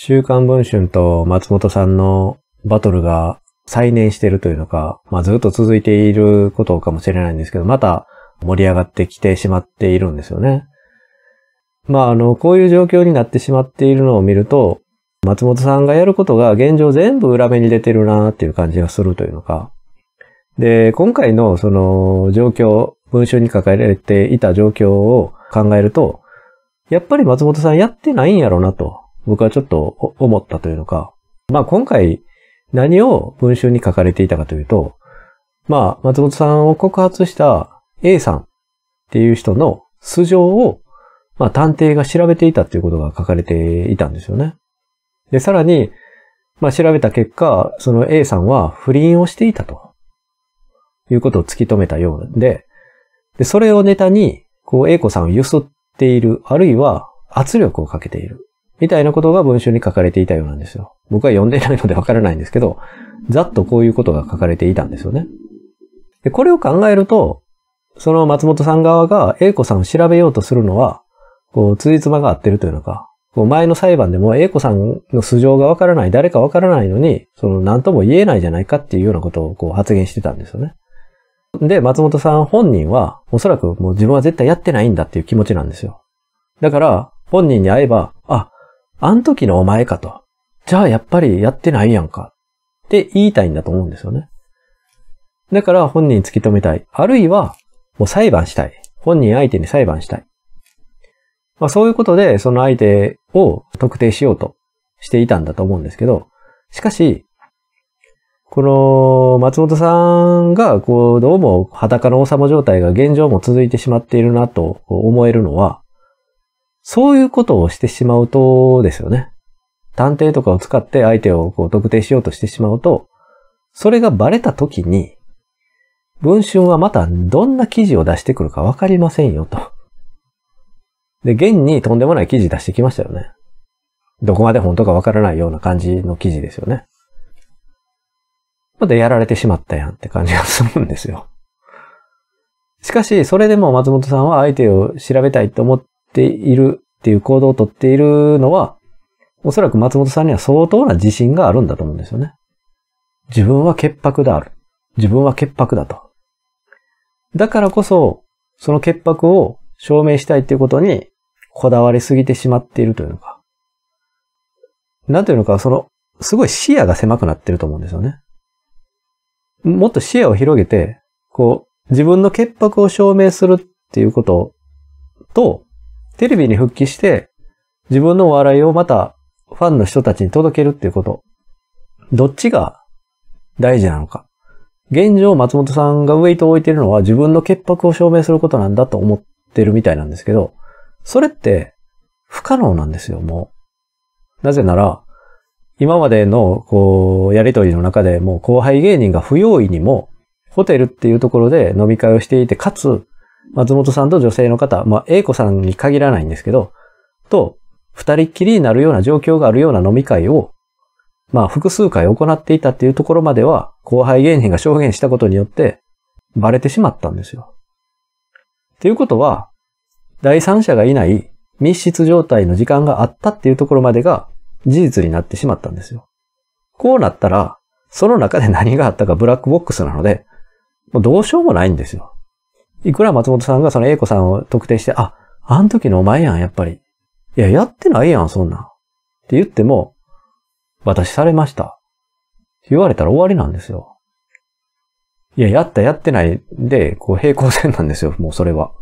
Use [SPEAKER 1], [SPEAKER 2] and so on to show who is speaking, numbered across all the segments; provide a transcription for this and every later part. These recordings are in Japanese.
[SPEAKER 1] 週刊文春と松本さんのバトルが再燃してるというのか、まあずっと続いていることかもしれないんですけど、また盛り上がってきてしまっているんですよね。まああの、こういう状況になってしまっているのを見ると、松本さんがやることが現状全部裏目に出てるなっていう感じがするというのか。で、今回のその状況、文章に書かれていた状況を考えると、やっぱり松本さんやってないんやろなと。僕はちょっと思ったというのか、まあ今回何を文集に書かれていたかというと、まあ松本さんを告発した A さんっていう人の素性を、まあ探偵が調べていたということが書かれていたんですよね。で、さらに、まあ調べた結果、その A さんは不倫をしていたと。いうことを突き止めたようで、で、それをネタに、こう、A 子さんを揺すっている、あるいは圧力をかけている。みたいなことが文集に書かれていたようなんですよ。僕は読んでないのでわからないんですけど、ざっとこういうことが書かれていたんですよね。でこれを考えると、その松本さん側が A 子さんを調べようとするのは、こう、辻褄が合ってるというのか、こう前の裁判でも A 子さんの素性がわからない、誰かわからないのに、その何とも言えないじゃないかっていうようなことをこう発言してたんですよね。で、松本さん本人は、おそらくもう自分は絶対やってないんだっていう気持ちなんですよ。だから、本人に会えば、あん時のお前かと。じゃあやっぱりやってないやんか。って言いたいんだと思うんですよね。だから本人突き止めたい。あるいは、もう裁判したい。本人相手に裁判したい。まあそういうことで、その相手を特定しようとしていたんだと思うんですけど、しかし、この松本さんが、こう、どうも裸の王様状態が現状も続いてしまっているなと思えるのは、そういうことをしてしまうとですよね。探偵とかを使って相手をこう特定しようとしてしまうと、それがバレた時に、文春はまたどんな記事を出してくるかわかりませんよと。で、現にとんでもない記事出してきましたよね。どこまで本当かわからないような感じの記事ですよね。またやられてしまったやんって感じがするんですよ。しかし、それでも松本さんは相手を調べたいと思っっているっていう行動をとっているのは、おそらく松本さんには相当な自信があるんだと思うんですよね。自分は潔白である。自分は潔白だと。だからこそ、その潔白を証明したいっていうことにこだわりすぎてしまっているというのか。なんというのか、その、すごい視野が狭くなってると思うんですよね。もっと視野を広げて、こう、自分の潔白を証明するっていうことと、テレビに復帰して、自分の笑いをまたファンの人たちに届けるっていうこと。どっちが大事なのか。現状、松本さんがウェイトを置いてるのは自分の潔白を証明することなんだと思ってるみたいなんですけど、それって不可能なんですよ、もう。なぜなら、今までの、こう、やりとりの中でもう後輩芸人が不用意にも、ホテルっていうところで飲み会をしていて、かつ、松本さんと女性の方、まあ、A 子さんに限らないんですけど、と、二人っきりになるような状況があるような飲み会を、まあ、複数回行っていたっていうところまでは、後輩芸人が証言したことによって、バレてしまったんですよ。っていうことは、第三者がいない密室状態の時間があったっていうところまでが事実になってしまったんですよ。こうなったら、その中で何があったかブラックボックスなので、もうどうしようもないんですよ。いくら松本さんがその A 子さんを特定して、あ、あの時のお前やん、やっぱり。いや、やってないやん、そんなん。って言っても、私されました。言われたら終わりなんですよ。いや、やった、やってないで、こう平行線なんですよ、もうそれは。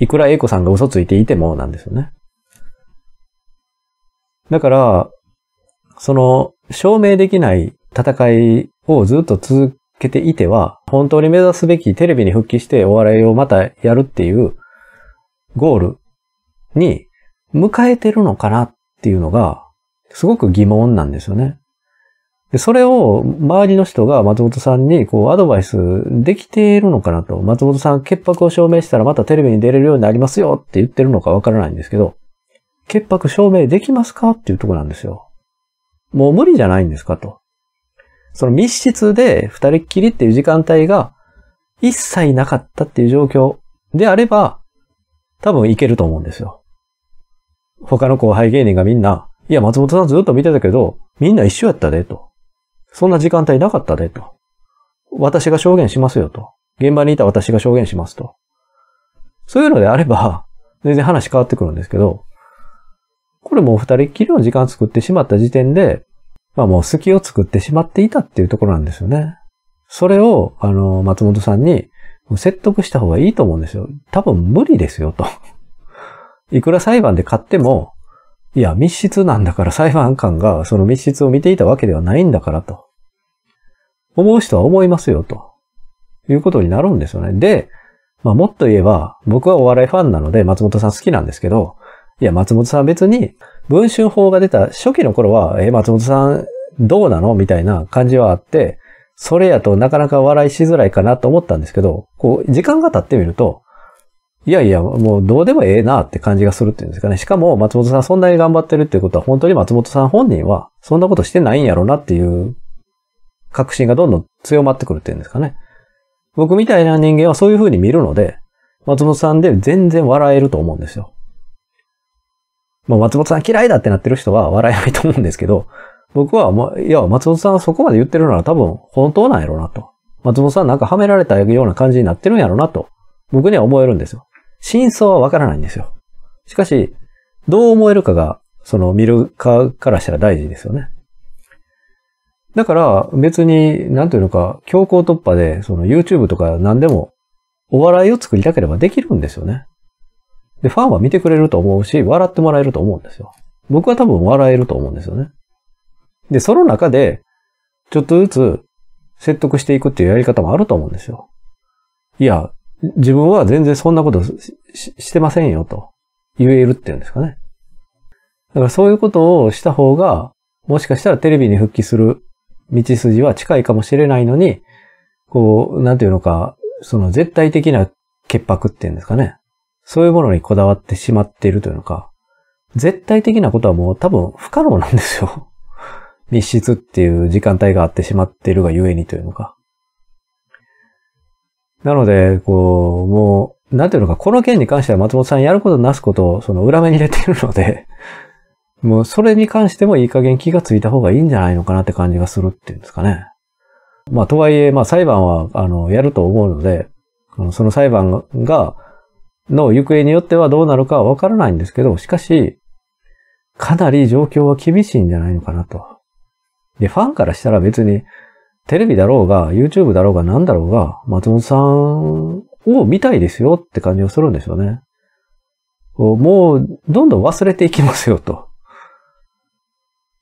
[SPEAKER 1] いくら A 子さんが嘘ついていてもなんですよね。だから、その、証明できない戦いをずっと続けていては、本当に目指すべきテレビに復帰してお笑いをまたやるっていうゴールに迎えてるのかなっていうのがすごく疑問なんですよね。で、それを周りの人が松本さんにこうアドバイスできているのかなと。松本さん潔白を証明したらまたテレビに出れるようになりますよって言ってるのかわからないんですけど、潔白証明できますかっていうとこなんですよ。もう無理じゃないんですかと。その密室で二人っきりっていう時間帯が一切なかったっていう状況であれば、多分いけると思うんですよ。他の後輩芸人がみんな、いや、松本さんずっと見てたけど、みんな一緒やったで、と。そんな時間帯なかったで、と。私が証言しますよ、と。現場にいた私が証言します、と。そういうのであれば、全然話変わってくるんですけど、これもう二人っきりの時間作ってしまった時点で、まあもう隙を作ってしまっていたっていうところなんですよね。それを、あの、松本さんに説得した方がいいと思うんですよ。多分無理ですよ、と。いくら裁判で勝っても、いや、密室なんだから裁判官がその密室を見ていたわけではないんだからと。思う人は思いますよ、ということになるんですよね。で、まあ、もっと言えば、僕はお笑いファンなので松本さん好きなんですけど、いや、松本さん別に文春法が出た初期の頃は、え、松本さんどうなのみたいな感じはあって、それやとなかなか笑いしづらいかなと思ったんですけど、こう、時間が経ってみると、いやいや、もうどうでもええなって感じがするっていうんですかね。しかも松本さんそんなに頑張ってるっていうことは本当に松本さん本人はそんなことしてないんやろうなっていう確信がどんどん強まってくるっていうんですかね。僕みたいな人間はそういうふうに見るので、松本さんで全然笑えると思うんですよ。まあ、松本さん嫌いだってなってる人は笑えないと思うんですけど、僕は、ま、いや、松本さんそこまで言ってるなら多分本当なんやろなと。松本さんなんかはめられたような感じになってるんやろなと、僕には思えるんですよ。真相はわからないんですよ。しかし、どう思えるかが、その見る側からしたら大事ですよね。だから別に、なんというのか、強行突破で、その YouTube とか何でもお笑いを作りたければできるんですよね。で、ファンは見てくれると思うし、笑ってもらえると思うんですよ。僕は多分笑えると思うんですよね。で、その中で、ちょっとずつ説得していくっていうやり方もあると思うんですよ。いや、自分は全然そんなことしてませんよと言えるっていうんですかね。だからそういうことをした方が、もしかしたらテレビに復帰する道筋は近いかもしれないのに、こう、なんていうのか、その絶対的な潔白っていうんですかね。そういうものにこだわってしまっているというのか、絶対的なことはもう多分不可能なんですよ。密室っていう時間帯があってしまっているがゆえにというのか。なので、こう、もう、なんていうのか、この件に関しては松本さんやることなすことをその裏目に入れているので、もうそれに関してもいい加減気がついた方がいいんじゃないのかなって感じがするっていうんですかね。まあ、とはいえ、まあ裁判は、あの、やると思うので、その裁判が、の行方によってはどうなるかはわからないんですけど、しかし、かなり状況は厳しいんじゃないのかなと。で、ファンからしたら別に、テレビだろうが、YouTube だろうが何だろうが、松本さんを見たいですよって感じをするんでしょうね。もう、どんどん忘れていきますよ、と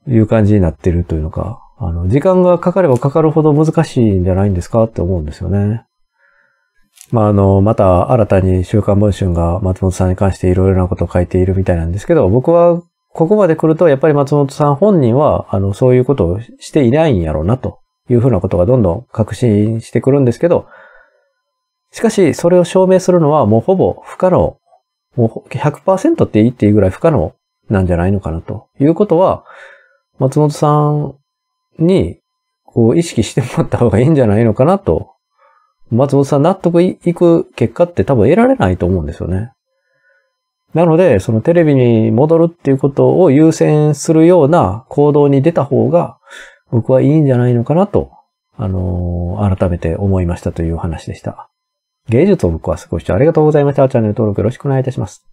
[SPEAKER 1] いう感じになってるというのか、あの、時間がかかればかかるほど難しいんじゃないんですかって思うんですよね。まあ、あの、また新たに週刊文春が松本さんに関していろいろなことを書いているみたいなんですけど、僕はここまで来ると、やっぱり松本さん本人は、あの、そういうことをしていないんやろうな、というふうなことがどんどん確信してくるんですけど、しかし、それを証明するのはもうほぼ不可能。もう100%って言っていいぐらい不可能なんじゃないのかな、ということは、松本さんに、こう、意識してもらった方がいいんじゃないのかな、と松本さん納得いく結果って多分得られないと思うんですよね。なので、そのテレビに戻るっていうことを優先するような行動に出た方が、僕はいいんじゃないのかなと、あのー、改めて思いましたという話でした。芸術を僕はご視聴ありがとうございました。チャンネル登録よろしくお願いいたします。